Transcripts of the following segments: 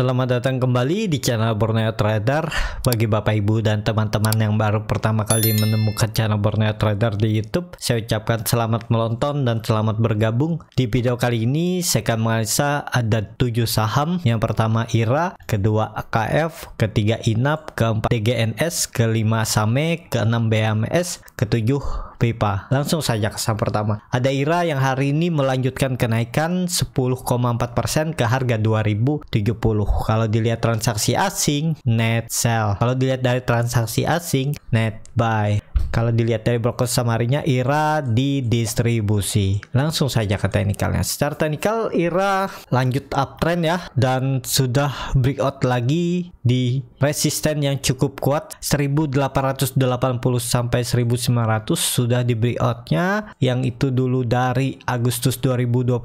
Selamat datang kembali di channel Borneo Trader Bagi Bapak Ibu dan teman-teman yang baru pertama kali menemukan channel Borneo Trader di Youtube Saya ucapkan selamat menonton dan selamat bergabung Di video kali ini saya akan menganalisa ada 7 saham Yang pertama IRA, kedua AKF, ketiga INAP, keempat TGNS, kelima SAME, keenam BMS, ketujuh pipa Langsung saja ke saham pertama. Ada IRA yang hari ini melanjutkan kenaikan 10,4% ke harga 2030. Kalau dilihat transaksi asing, net sell. Kalau dilihat dari transaksi asing, net buy. Kalau dilihat dari broker samarinya IRA didistribusi. Langsung saja ke teknikalnya. Secara teknikal IRA lanjut uptrend ya dan sudah breakout lagi di resisten yang cukup kuat 1880 sampai 1900 sudah diberi outnya yang itu dulu dari Agustus 2021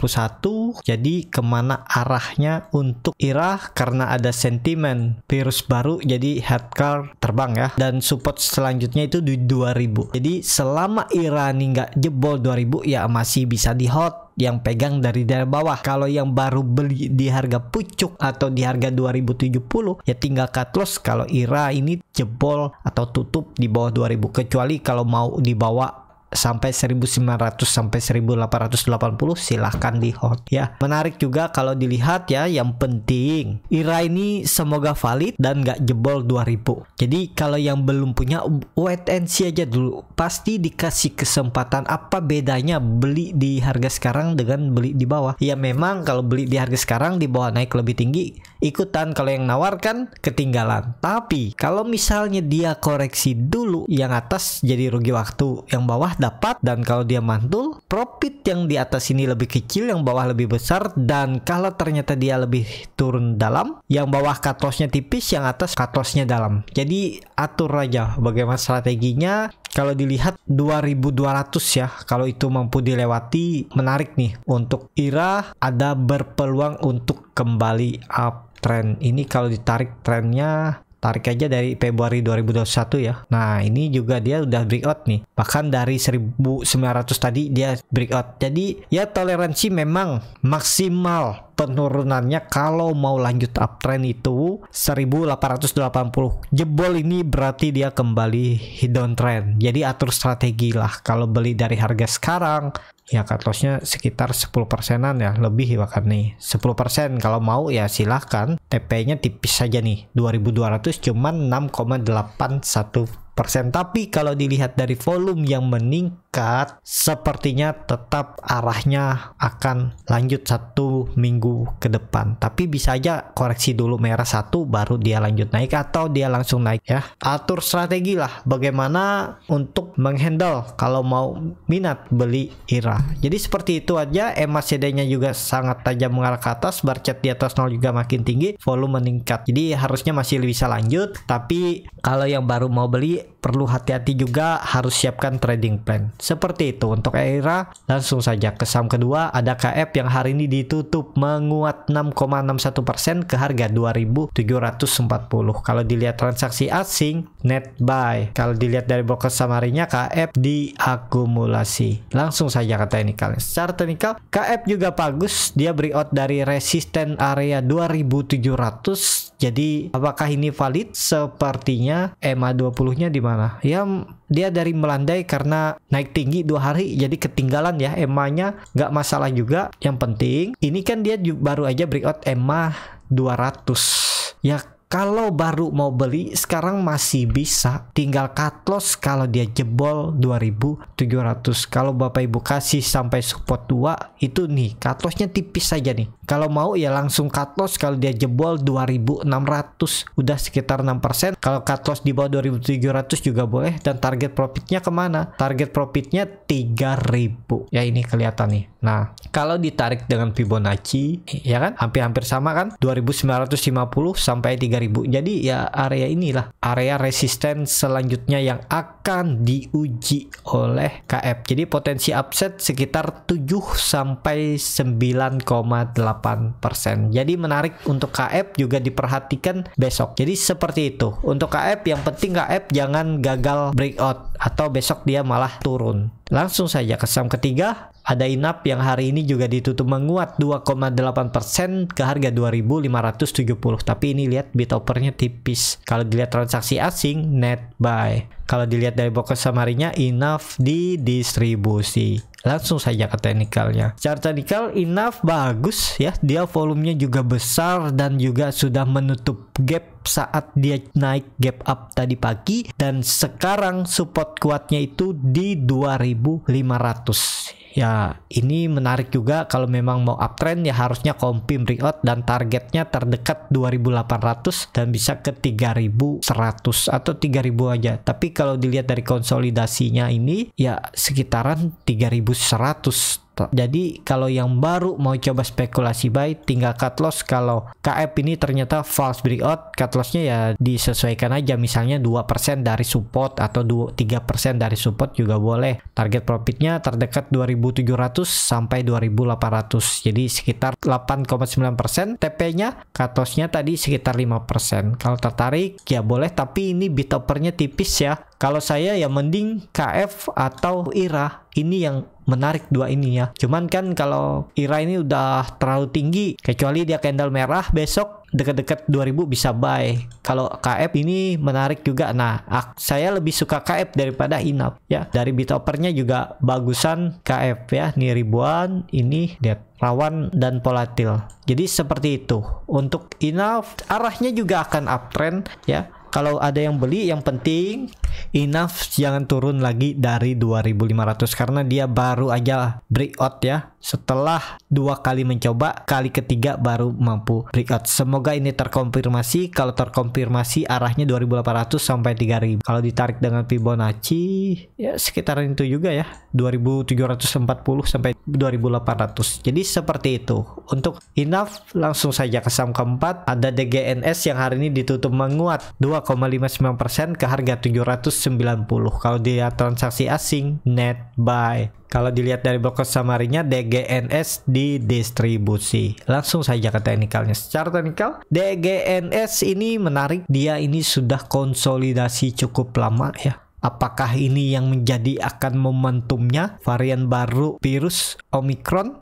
jadi kemana arahnya untuk irah karena ada sentimen virus baru jadi headcar terbang ya dan support selanjutnya itu di 2000 jadi selama IRA ini nggak jebol 2000 ya masih bisa di hot yang pegang dari daerah bawah. Kalau yang baru beli di harga pucuk atau di harga 2070 ya tinggal cut loss kalau IRA ini jebol atau tutup di bawah 2000 kecuali kalau mau dibawa sampai 1900 sampai 1880 silahkan di hold ya. Menarik juga kalau dilihat ya yang penting IRA ini semoga valid dan gak jebol 2000. Jadi kalau yang belum punya wait and see aja dulu. Pasti dikasih kesempatan apa bedanya beli di harga sekarang dengan beli di bawah. Ya memang kalau beli di harga sekarang di bawah naik lebih tinggi ikutan kalau yang nawarkan ketinggalan tapi kalau misalnya dia koreksi dulu yang atas jadi rugi waktu yang bawah dapat dan kalau dia mantul profit yang di atas ini lebih kecil yang bawah lebih besar dan kalau ternyata dia lebih turun dalam yang bawah katosnya tipis yang atas katosnya dalam jadi atur aja bagaimana strateginya kalau dilihat 2200 ya kalau itu mampu dilewati menarik nih untuk IRA ada berpeluang untuk kembali up tren ini kalau ditarik trennya tarik aja dari Februari 2021 ya. Nah, ini juga dia udah breakout nih. Bahkan dari 1900 tadi dia breakout. Jadi, ya toleransi memang maksimal penurunannya kalau mau lanjut uptrend itu 1880 jebol ini berarti dia kembali trend. jadi atur strategi lah kalau beli dari harga sekarang ya cut lossnya sekitar 10 persenan ya lebih bahkan ya, nih 10 persen kalau mau ya silahkan TP nya tipis saja nih 2200 cuman 6,81 Persen Tapi kalau dilihat dari volume yang meningkat, sepertinya tetap arahnya akan lanjut satu minggu ke depan. Tapi bisa aja koreksi dulu merah satu, baru dia lanjut naik atau dia langsung naik ya. Atur strategi lah bagaimana untuk menghandle kalau mau minat beli IRA. Jadi seperti itu aja, MACD-nya juga sangat tajam mengarah ke atas, bar chat di atas nol juga makin tinggi, volume meningkat. Jadi harusnya masih bisa lanjut, tapi kalau yang baru mau beli it perlu hati-hati juga harus siapkan trading plan. Seperti itu untuk ERA langsung saja ke saham kedua ada KF yang hari ini ditutup menguat 6,61% ke harga 2740. Kalau dilihat transaksi asing net buy. Kalau dilihat dari broker samarinya KF diakumulasi. Langsung saja ke teknikal. Secara teknikal KF juga bagus dia breakout dari resisten area 2700 jadi apakah ini valid sepertinya EMA 20 nya di mana mana ya dia dari melandai karena naik tinggi dua hari jadi ketinggalan ya emanya nggak masalah juga yang penting ini kan dia baru aja breakout EMA 200 ya kalau baru mau beli sekarang masih bisa tinggal cut loss kalau dia jebol 2700 kalau bapak ibu kasih sampai support 2 itu nih cut lossnya tipis saja nih kalau mau ya langsung cut loss kalau dia jebol 2600 udah sekitar 6% kalau cut loss di bawah 2700 juga boleh dan target profitnya kemana target profitnya 3000 ya ini kelihatan nih nah kalau ditarik dengan Fibonacci ya kan hampir-hampir sama kan 2950 sampai 3 3000 jadi ya area inilah area resisten selanjutnya yang akan diuji oleh KF jadi potensi upset sekitar 7 sampai 9,8 persen jadi menarik untuk KF juga diperhatikan besok jadi seperti itu untuk KF yang penting KF jangan gagal breakout atau besok dia malah turun Langsung saja ke saham ketiga, ada INAP yang hari ini juga ditutup menguat 2,8% ke harga 2570. Tapi ini lihat bid offernya tipis. Kalau dilihat transaksi asing net buy. Kalau dilihat dari box samarinya INAF di distribusi langsung saja ke teknikalnya secara teknikal enough bagus ya dia volumenya juga besar dan juga sudah menutup gap saat dia naik gap up tadi pagi dan sekarang support kuatnya itu di 2500 ya ini menarik juga kalau memang mau uptrend ya harusnya kompim breakout dan targetnya terdekat 2800 dan bisa ke 3100 atau 3000 aja tapi kalau dilihat dari konsolidasinya ini ya sekitaran 3100 jadi kalau yang baru mau coba spekulasi buy tinggal cut loss kalau KF ini ternyata false breakout cut lossnya ya disesuaikan aja misalnya 2% dari support atau 2, 3% dari support juga boleh. Target profitnya terdekat 2700 sampai 2800 jadi sekitar 8,9% TP-nya cut lossnya tadi sekitar 5%. Kalau tertarik ya boleh tapi ini bit tipis ya. Kalau saya ya mending KF atau IRA ini yang menarik dua ini ya. Cuman kan kalau IRA ini udah terlalu tinggi, kecuali dia candle merah besok deket-deket 2000 bisa buy. Kalau KF ini menarik juga. Nah, saya lebih suka KF daripada INAP ya. Dari bitopernya juga bagusan KF ya. Ini ribuan, ini lihat rawan dan volatil. Jadi seperti itu. Untuk INAP arahnya juga akan uptrend ya kalau ada yang beli yang penting enough jangan turun lagi dari 2500 karena dia baru aja breakout ya setelah dua kali mencoba kali ketiga baru mampu breakout semoga ini terkonfirmasi kalau terkonfirmasi arahnya 2800 sampai 3000 kalau ditarik dengan Fibonacci ya sekitaran itu juga ya 2740 sampai 2800 jadi seperti itu untuk enough langsung saja ke saham keempat ada DGNS yang hari ini ditutup menguat dua 2,59% ke harga 790 kalau dia transaksi asing net buy kalau dilihat dari broker samarinya DGNS di distribusi. Langsung saja ke teknikalnya. Secara teknikal, DGNS ini menarik. Dia ini sudah konsolidasi cukup lama ya. Apakah ini yang menjadi akan momentumnya varian baru virus Omicron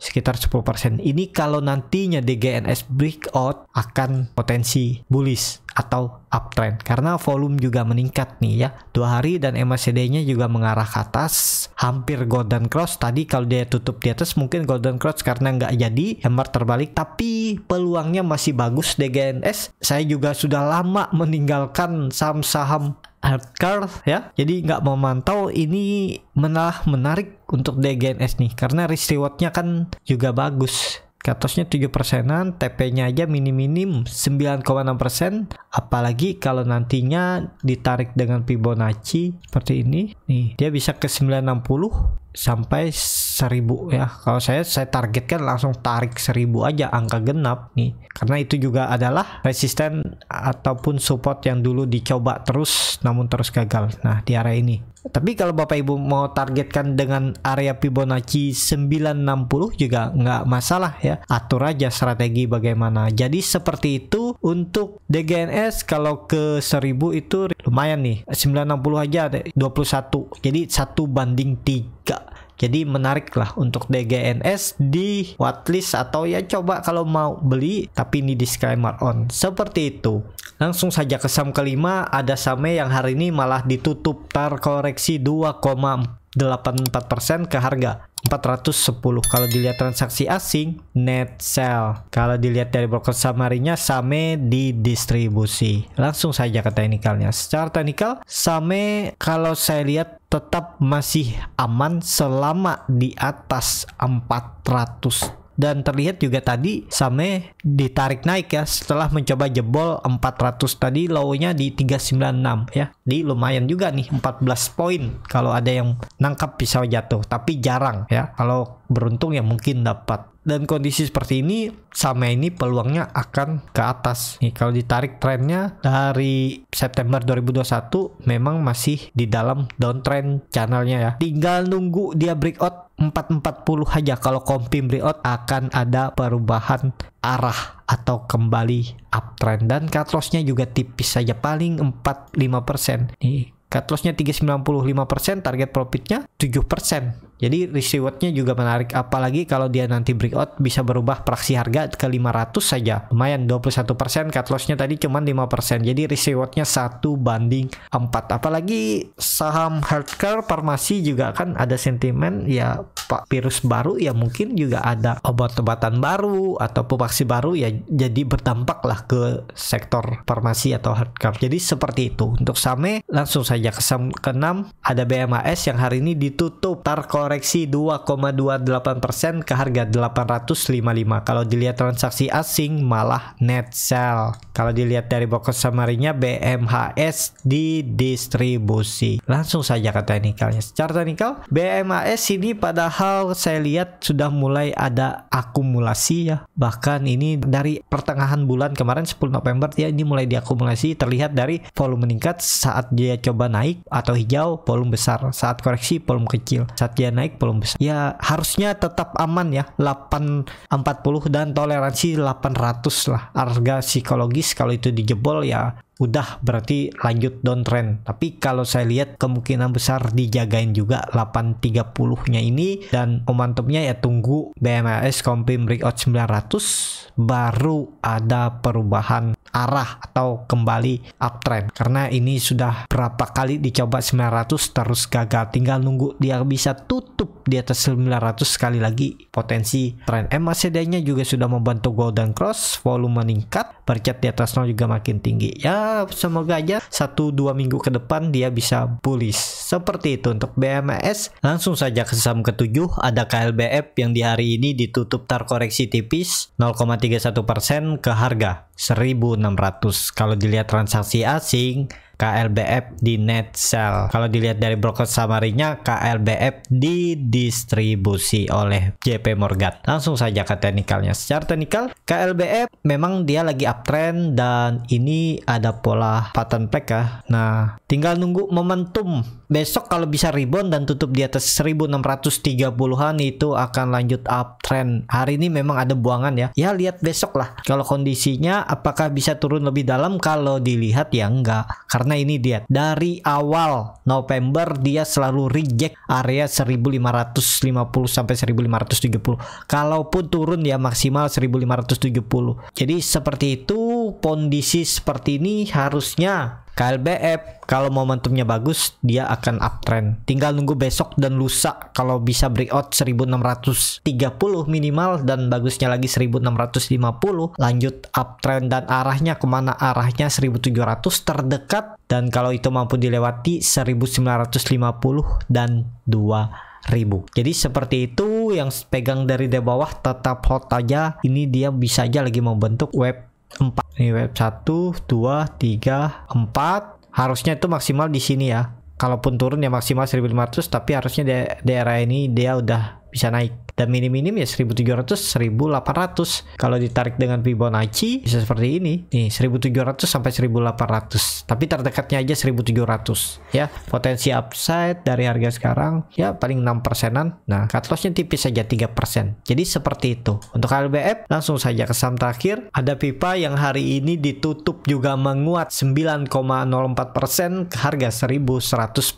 sekitar 10%. Ini kalau nantinya DGNS breakout akan potensi bullish atau uptrend karena volume juga meningkat nih ya dua hari dan MACD-nya juga mengarah ke atas hampir golden cross tadi kalau dia tutup di atas mungkin golden cross karena nggak jadi hammer terbalik tapi peluangnya masih bagus DGNS saya juga sudah lama meninggalkan saham-saham Alcard ya. Jadi nggak memantau ini menarik untuk DGNS nih karena risk rewardnya kan juga bagus katosnya 3 persenan, TP-nya aja minim-minim 9,6 persen. Apalagi kalau nantinya ditarik dengan Fibonacci seperti ini, nih dia bisa ke 960 sampai 1000 ya. Kalau saya saya targetkan langsung tarik 1000 aja angka genap nih. Karena itu juga adalah resisten ataupun support yang dulu dicoba terus namun terus gagal. Nah, di area ini tapi kalau Bapak Ibu mau targetkan dengan area Fibonacci 960 juga nggak masalah ya. Atur aja strategi bagaimana. Jadi seperti itu untuk DGNS kalau ke 1000 itu lumayan nih. 960 aja 21. Jadi satu banding 3. Jadi menarik lah untuk DGNS di watchlist atau ya coba kalau mau beli tapi ini disclaimer on. Seperti itu. Langsung saja ke saham kelima, ada saham yang hari ini malah ditutup terkoreksi 2,84% ke harga 410 kalau dilihat transaksi asing net sell kalau dilihat dari broker samarinya same di distribusi langsung saja ke teknikalnya secara teknikal same kalau saya lihat tetap masih aman selama di atas 400 dan terlihat juga tadi Same ditarik naik ya setelah mencoba jebol 400 tadi low-nya di 396 ya. Di lumayan juga nih 14 poin kalau ada yang nangkap bisa jatuh tapi jarang ya. Kalau beruntung ya mungkin dapat dan kondisi seperti ini sama ini peluangnya akan ke atas nih kalau ditarik trennya dari September 2021 memang masih di dalam downtrend channelnya ya tinggal nunggu dia breakout 440 saja kalau kompi breakout akan ada perubahan arah atau kembali uptrend dan cut lossnya juga tipis saja paling 45 nih Cut lossnya 395%, target profitnya 7%. Jadi risk rewardnya juga menarik, apalagi kalau dia nanti breakout bisa berubah praksi harga ke 500 saja. Lumayan 21%, cut lossnya tadi cuma 5%, jadi risk rewardnya 1 banding 4. Apalagi saham healthcare, farmasi juga kan ada sentimen ya Pak virus baru ya mungkin juga ada obat-obatan baru atau vaksin baru ya jadi berdampak lah ke sektor farmasi atau healthcare. Jadi seperti itu. Untuk Same langsung saja saja. Keenam, ada BMAS yang hari ini ditutup terkoreksi 2,28% ke harga 855. Kalau dilihat transaksi asing malah net sell. Kalau dilihat dari box samarinya BMHS BMHS didistribusi. Langsung saja ke teknikalnya. Secara teknikal, BMAS ini padahal saya lihat sudah mulai ada akumulasi ya. Bahkan ini dari pertengahan bulan kemarin 10 November ya ini mulai diakumulasi terlihat dari volume meningkat saat dia coba naik atau hijau volume besar saat koreksi volume kecil saat dia naik volume besar ya harusnya tetap aman ya 840 dan toleransi 800 lah harga psikologis kalau itu dijebol ya udah berarti lanjut downtrend. Tapi kalau saya lihat kemungkinan besar dijagain juga 830-nya ini dan momentumnya ya tunggu BMS confirm breakout 900 baru ada perubahan arah atau kembali uptrend karena ini sudah berapa kali dicoba 900 terus gagal tinggal nunggu dia bisa tutup di atas 900 sekali lagi potensi trend MACD nya juga sudah membantu golden cross volume meningkat bercat di atas 0 juga makin tinggi ya semoga aja 1-2 minggu ke depan dia bisa bullish. Seperti itu untuk BMS. Langsung saja ke saham ketujuh ada KLBF yang di hari ini ditutup terkoreksi tipis 0,31% ke harga 1600 kalau dilihat transaksi asing KLBF di net sell. Kalau dilihat dari broker samarinya KLBF didistribusi oleh JP Morgan. Langsung saja ke teknikalnya. Secara teknikal, KLBF memang dia lagi uptrend dan ini ada pola pattern pack ya. Nah, tinggal nunggu momentum. Besok kalau bisa rebound dan tutup di atas 1630-an itu akan lanjut uptrend. Hari ini memang ada buangan ya. Ya lihat besok lah. Kalau kondisinya apakah bisa turun lebih dalam kalau dilihat ya enggak karena ini dia dari awal November dia selalu reject area 1550 sampai 1570 kalaupun turun ya maksimal 1570 jadi seperti itu kondisi seperti ini harusnya KLBF eh, kalau momentumnya bagus dia akan uptrend. Tinggal nunggu besok dan lusa kalau bisa breakout 1630 minimal dan bagusnya lagi 1650 lanjut uptrend dan arahnya kemana arahnya 1700 terdekat dan kalau itu mampu dilewati 1950 dan 2000. Jadi seperti itu yang pegang dari di bawah tetap hot aja. Ini dia bisa aja lagi membentuk web ini web 1, 2, 3, 4. Harusnya itu maksimal di sini ya. Kalaupun turun ya maksimal 1500 tapi harusnya da daerah ini dia udah bisa naik dan minim-minim ya 1300 1800 kalau ditarik dengan Fibonacci bisa seperti ini nih 1700 sampai 1800 tapi terdekatnya aja 1700 ya potensi upside dari harga sekarang ya paling 6 persenan nah cut lossnya tipis saja 3 persen jadi seperti itu untuk LBF langsung saja ke saham terakhir ada pipa yang hari ini ditutup juga menguat 9,04 persen ke harga 1145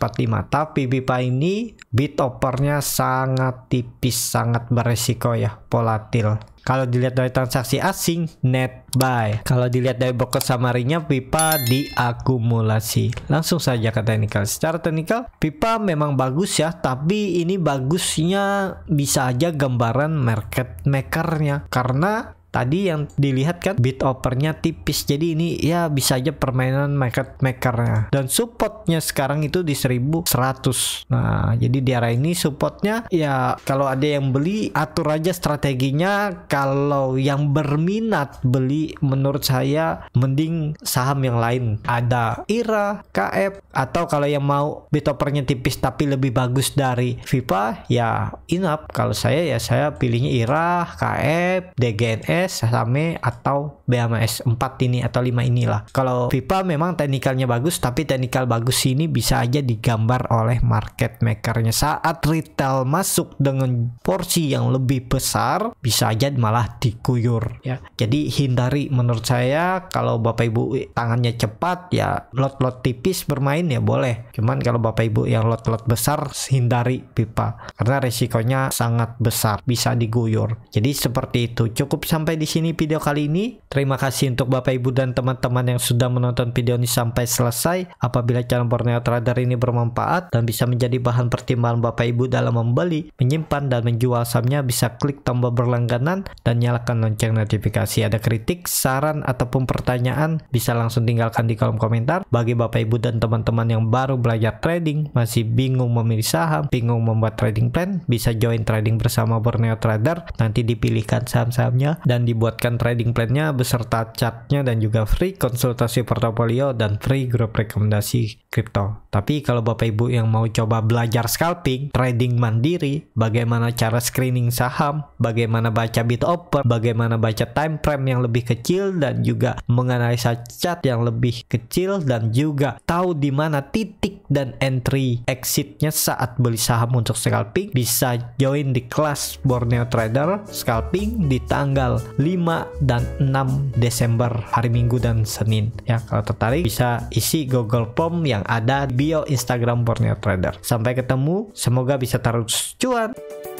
tapi pipa ini bid opernya sangat tipis sangat sangat beresiko ya, volatil. Kalau dilihat dari transaksi asing, net buy. Kalau dilihat dari broker samarinya, pipa diakumulasi. Langsung saja ke teknikal. Secara teknikal, pipa memang bagus ya, tapi ini bagusnya bisa aja gambaran market makernya. Karena tadi yang dilihat kan bit opernya tipis jadi ini ya bisa aja permainan market makernya dan supportnya sekarang itu di 1100 nah jadi di area ini supportnya ya kalau ada yang beli atur aja strateginya kalau yang berminat beli menurut saya mending saham yang lain ada IRA, KF atau kalau yang mau bit opernya tipis tapi lebih bagus dari VIPA ya inap kalau saya ya saya pilihnya IRA, KF, DGNS e, S Sasame atau BMS empat 4 ini atau 5 inilah kalau Vipa memang teknikalnya bagus tapi teknikal bagus ini bisa aja digambar oleh market makernya saat retail masuk dengan porsi yang lebih besar bisa aja malah diguyur ya jadi hindari menurut saya kalau bapak ibu tangannya cepat ya lot lot tipis bermain ya boleh cuman kalau bapak ibu yang lot lot besar hindari pipa karena resikonya sangat besar bisa diguyur jadi seperti itu cukup sampai sampai di sini video kali ini. Terima kasih untuk Bapak Ibu dan teman-teman yang sudah menonton video ini sampai selesai. Apabila channel Borneo Trader ini bermanfaat dan bisa menjadi bahan pertimbangan Bapak Ibu dalam membeli, menyimpan, dan menjual sahamnya, bisa klik tombol berlangganan dan nyalakan lonceng notifikasi. Ada kritik, saran, ataupun pertanyaan bisa langsung tinggalkan di kolom komentar. Bagi Bapak Ibu dan teman-teman yang baru belajar trading, masih bingung memilih saham, bingung membuat trading plan, bisa join trading bersama Borneo Trader. Nanti dipilihkan saham-sahamnya dan dan dibuatkan trading plan-nya beserta chart-nya dan juga free konsultasi portofolio dan free grup rekomendasi kripto. Tapi kalau Bapak Ibu yang mau coba belajar scalping, trading mandiri, bagaimana cara screening saham, bagaimana baca bid offer, bagaimana baca time frame yang lebih kecil dan juga menganalisa chart yang lebih kecil dan juga tahu di mana titik dan entry exitnya saat beli saham untuk scalping, bisa join di kelas Borneo Trader scalping di tanggal 5 dan 6 Desember hari Minggu dan Senin. Ya, kalau tertarik bisa isi Google Form yang yang ada bio Instagram Borneo Trader. Sampai ketemu, semoga bisa terus cuan.